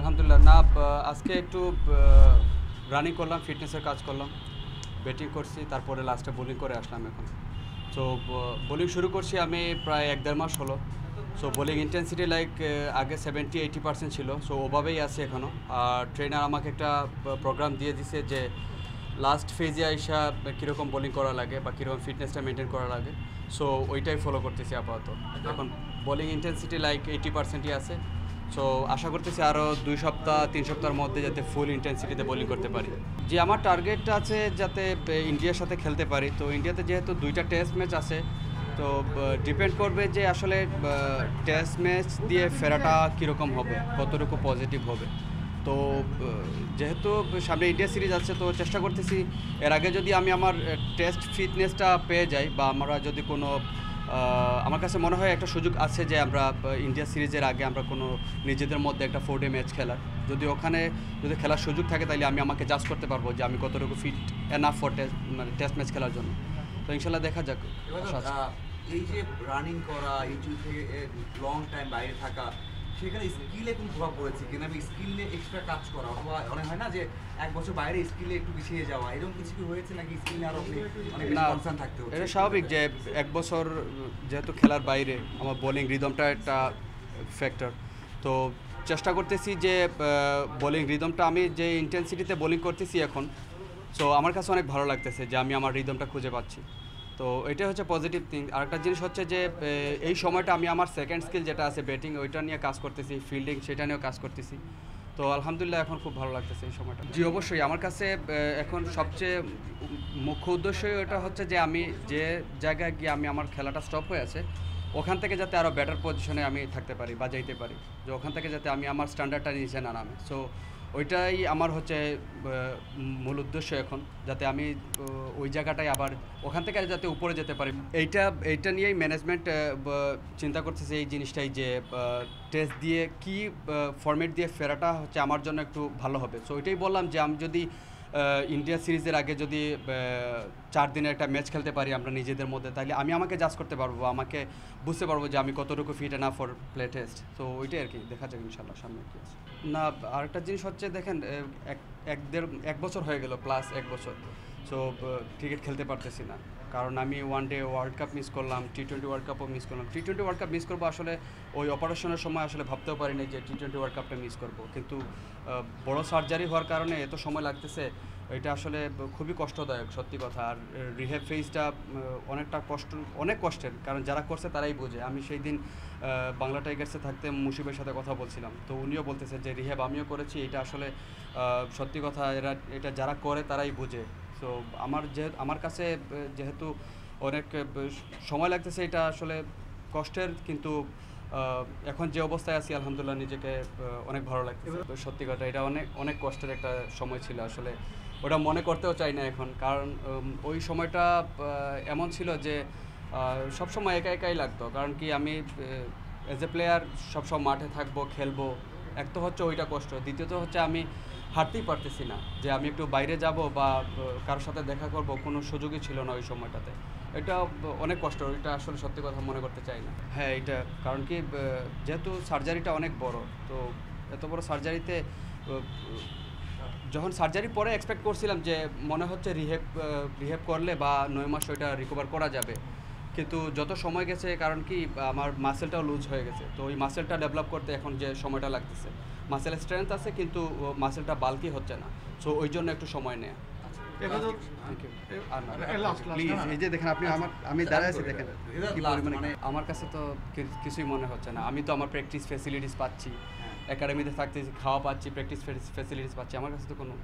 আলহামদুলিল্লাহ না আজকে একটু রানিং করলাম ফিটনেসের কাজ করলাম ব্যাটিং করছি তারপরে লাস্টে বোলিং করে আসলাম এখন তো বোলিং শুরু করছি আমি প্রায় এক দেড় মাস হলো সো বোলিং ইন্টেন্সিটি লাইক আগে সেভেন্টি এইটি পার্সেন্ট ছিল সো ওভাবেই আছে এখনও আর ট্রেনার আমাকে একটা প্রোগ্রাম দিয়ে দিছে যে লাস্ট ফেজে আইসা কীরকম বোলিং করা লাগে বা কীরকম ফিটনেসটা মেনটেন করা লাগে সো ওইটাই ফলো করতেছি আপাতত এখন বোলিং ইন্টেন্সিটি লাইক এইটি পার্সেন্টই আছে সো আশা করতেছি আরও দুই সপ্তাহ তিন সপ্তাহের মধ্যে যাতে ফুল ইন্টেন্সিটিতে বোলিং করতে পারি যে আমার টার্গেট আছে যাতে ইন্ডিয়ার সাথে খেলতে পারি তো ইন্ডিয়াতে যেহেতু দুইটা টেস্ট ম্যাচ আছে তো ডিপেন্ড করবে যে আসলে টেস্ট ম্যাচ দিয়ে ফেরাটা কীরকম হবে কতটুকু পজিটিভ হবে তো যেহেতু সামনে ইন্ডিয়া সিরিজ আছে তো চেষ্টা করতেছি এর আগে যদি আমি আমার টেস্ট ফিটনেসটা পেয়ে যাই বা আমরা যদি কোনো আমার কাছে মনে হয় একটা সুযোগ আছে যে আমরা ইন্ডিয়া সিরিজের আগে আমরা কোনো নিজেদের মধ্যে একটা ফোর ডে ম্যাচ খেলার যদি ওখানে যদি খেলার সুযোগ থাকে তাহলে আমি আমাকে জাজ করতে পারবো যে আমি কতটুকু ফিট এনাফ ফর টেস্ট মানে টেস্ট ম্যাচ খেলার জন্য তো ইনশাল্লাহ দেখা যাক এই যে রানিং করা এই লং টাইম বাইরে থাকা সেখানে স্কিলে কোনো প্রভাব পড়েছে কিনা আমি স্কিলে এক্সট্রা কাজ করা অথবা অনেক হয় না যে এক বছর বাইরে স্কিলে একটু পিছিয়ে যাওয়া এরকম কিছু কি হয়েছে নাকি স্কিলে আরো অনেক কনসার্ন থাকতে হচ্ছে এটা স্বাভাবিক যে এক বছর যেহেতু খেলার বাইরে আমার বোলিং রিদমটা একটা ফ্যাক্টর তো চেষ্টা করতেছি যে বোলিং রিদমটা আমি যে ইন্টেন্সিটিতে বোলিং করতেছি এখন সো আমার কাছে অনেক ভালো লাগতেছে যে আমি আমার রিদমটা খুঁজে পাচ্ছি তো এটা হচ্ছে পজিটিভ থিং আরেকটা জিনিস হচ্ছে যে এই সময়টা আমি আমার সেকেন্ড স্কিল যেটা আছে ব্যাটিং ওইটা নিয়ে কাজ করতেছি ফিল্ডিং সেটা নিয়েও কাজ করতেছি তো আলহামদুলিল্লাহ এখন খুব ভালো লাগতেছে এই সময়টা জি অবশ্যই আমার কাছে এখন সবচেয়ে মুখ্য উদ্দেশ্যই ওটা হচ্ছে যে আমি যে জায়গায় গিয়ে আমি আমার খেলাটা স্টপ হয়ে আছে ওখান থেকে যাতে আরও বেটার পজিশনে আমি থাকতে পারি বা যাইতে পারি যে ওখান থেকে যাতে আমি আমার স্ট্যান্ডার্ডটা নিচে না নামে সো ওইটাই আমার হচ্ছে মূল উদ্দেশ্য এখন যাতে আমি ওই জায়গাটায় আবার ওখান থেকে যাতে উপরে যেতে পারি এইটা এইটা নিয়েই ম্যানেজমেন্ট চিন্তা করতেছে এই জিনিসটাই যে টেস্ট দিয়ে কি ফর্মেট দিয়ে ফেরাটা হচ্ছে আমার জন্য একটু ভালো হবে সো ওইটাই বললাম যে আমি যদি ইন্ডিয়া সিরিজের আগে যদি চার দিনের একটা ম্যাচ খেলতে পারি আমরা নিজেদের মধ্যে তাহলে আমি আমাকে জাজ করতে পারবো আমাকে বুঝতে পারবো যে আমি কতটুকু ফিট না ফর প্লে টেস্ট তো ওইটাই আর কি দেখা যাক ইনশাল্লাহ সামনে কি আছে না আরেকটা জিনিস হচ্ছে দেখেন এক দেড় এক বছর হয়ে গেল প্লাস এক বছর সো ক্রিকেট খেলতে পারতেছি না কারণ আমি one day world cup miss করলাম টি টোয়েন্টি ওয়ার্ল্ড কাপও মিস করলাম T twenty world cup miss করবো আসলে ওই অপারেশনের সময় আসলে ভাবতেও পারিনি যে টি টোয়েন্টি ওয়ার্ল্ড কাপটা মিস করবো কিন্তু বড় সার্জারি হওয়ার কারণে এত সময় লাগতেছে এটা আসলে খুবই কষ্টদায়ক সত্যি কথা আর রিহেব ফেজটা অনেকটা কষ্ট অনেক কষ্টের কারণ যারা করছে তারাই বোঝে আমি সেই দিন বাংলা টাইগার্সে থাকতে মুশিবের সাথে কথা বলছিলাম তো উনিও বলতেছে যে রিহেব আমিও করেছি এটা আসলে সত্যি কথা এরা এটা যারা করে তারাই বোঝে সো আমার যেহেতু আমার কাছে যেহেতু অনেক সময় লাগতেছে এটা আসলে কষ্টের কিন্তু এখন যে অবস্থায় আছি আলহামদুলিল্লাহ নিজেকে অনেক ভালো লাগতেছে সত্যি কথা এটা অনেক অনেক কষ্টের একটা সময় ছিল আসলে ওটা মনে করতেও চাই না এখন কারণ ওই সময়টা এমন ছিল যে সবসময় একা একাই লাগতো কারণ কি আমি এজ এ প্লেয়ার সবসময় মাঠে থাকবো খেলবো এক তো হচ্ছে ওইটা কষ্ট দ্বিতীয়ত হচ্ছে আমি হাঁটতেই পারতেছি না যে আমি একটু বাইরে যাব বা কারোর সাথে দেখা করব কোনো সুযোগই ছিল না ওই সময়টাতে এটা অনেক কষ্ট এটা আসলে সত্যি কথা মনে করতে চাই না হ্যাঁ এটা কারণ কি যেহেতু সার্জারিটা অনেক বড় তো এত বড় সার্জারিতে যখন সার্জারি পরে এক্সপেক্ট করছিলাম যে মনে হচ্ছে রিহেব রিহেব করলে বা নয় মাস ওইটা রিকভার করা যাবে কিন্তু যত সময় গেছে কারণ কি আমার মাসেলটাও লুজ হয়ে গেছে তো ওই মাসেলটা ডেভেলপ করতে এখন যে সময়টা লাগতেছে মাসেল স্ট্রেংথ আছে কিন্তু মাসেলটা বালকি হচ্ছে না সো ওই জন্য একটু সময় নেয় আমার কাছে তো কিছুই মনে হচ্ছে না আমি তো আমার প্র্যাকটিস ফেসিলিটিস পাচ্ছি একাডেমিতে হ্যাঁ। থাকতে খাওয়া পাচ্ছি প্র্যাকটিস ফেসিলিটিস পাচ্ছি আমার কাছে তো কোনো